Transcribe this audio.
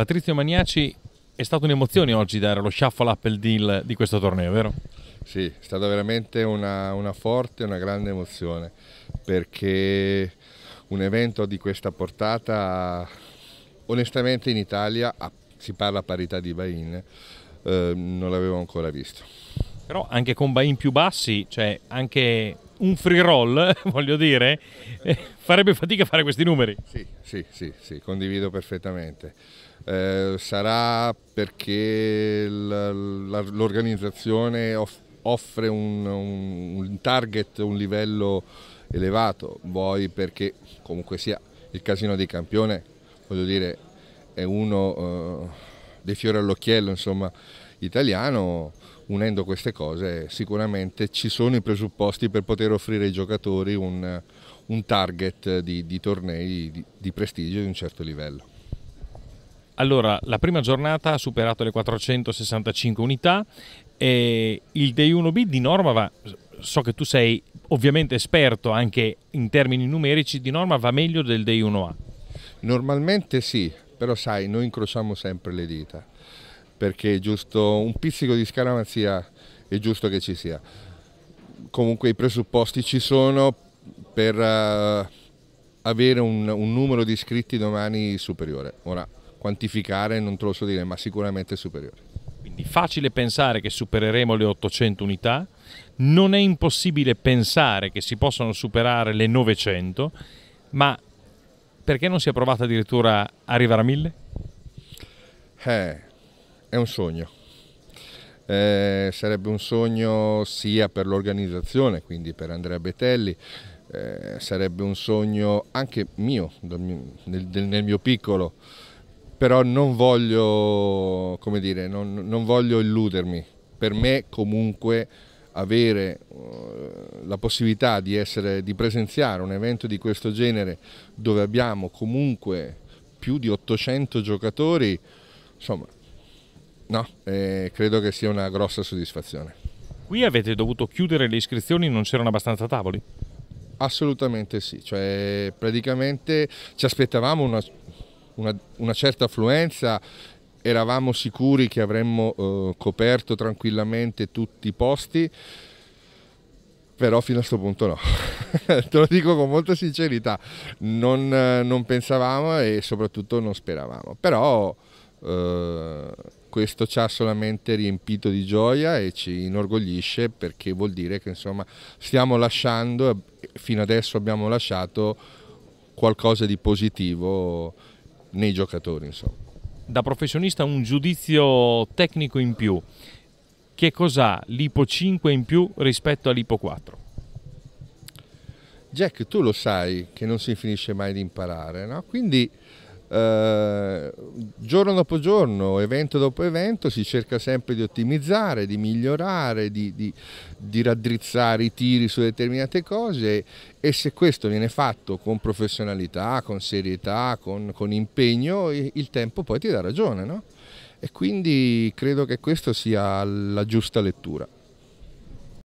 Patrizio Magnaci, è stata un'emozione oggi dare lo shuffle up il deal di questo torneo, vero? Sì, è stata veramente una, una forte, una grande emozione perché un evento di questa portata, onestamente in Italia si parla a parità di Bain, eh, non l'avevo ancora visto. Però anche con Bain più bassi, cioè anche un free roll, voglio dire, eh, farebbe fatica a fare questi numeri. Sì, sì, sì, sì condivido perfettamente. Eh, sarà perché l'organizzazione offre un, un, target, un livello elevato, vuoi perché comunque sia il casino dei campione, voglio dire, è uno eh, dei fiori all'occhiello, insomma, italiano, unendo queste cose sicuramente ci sono i presupposti per poter offrire ai giocatori un, un target di, di tornei di, di prestigio di un certo livello. Allora, la prima giornata ha superato le 465 unità e il Day 1B di norma va, so che tu sei ovviamente esperto anche in termini numerici, di norma va meglio del Day 1A. Normalmente sì, però sai, noi incrociamo sempre le dita perché giusto un pizzico di scaramanzia è giusto che ci sia. Comunque i presupposti ci sono per uh, avere un, un, numero di iscritti domani superiore. Ora, quantificare non te lo so dire, ma sicuramente superiore. Quindi facile pensare che supereremo le 800 unità, non è impossibile pensare che si possano superare le 900, ma perché non si è provata addirittura a arrivare a 1000? Eh, è un sogno. Eh, sarebbe un sogno sia per l'organizzazione, quindi per Andrea Betelli, eh, sarebbe un sogno anche mio, nel, nel, mio piccolo, però non voglio, come dire, non, non voglio illudermi. Per me comunque avere eh, la possibilità di, essere, di, presenziare un evento di questo genere dove abbiamo comunque più di 800 giocatori, insomma No, eh, credo che sia una grossa soddisfazione. Qui avete dovuto chiudere le iscrizioni, non c'erano abbastanza tavoli? Assolutamente sì, cioè praticamente ci aspettavamo una, una, una certa affluenza eravamo sicuri che avremmo eh, coperto tranquillamente tutti i posti, però fino a questo punto no. Te lo dico con molta sincerità, non, non pensavamo e soprattutto non speravamo, però eh, questo ci ha solamente riempito di gioia e ci inorgoglisce perché vuol dire che insomma stiamo lasciando, fino adesso abbiamo lasciato qualcosa di positivo nei giocatori. Insomma. Da professionista un giudizio tecnico in più, che cos'ha l'Ipo 5 in più rispetto all'Ipo 4? Jack, tu lo sai che non si finisce mai di imparare, no? quindi eh, giorno dopo giorno, evento dopo evento, si cerca sempre di ottimizzare, di migliorare, di, di, di raddrizzare i tiri su determinate cose e se questo viene fatto con professionalità, con serietà, con, con impegno, il tempo poi ti dà ragione. No? E quindi credo che questa sia la giusta lettura.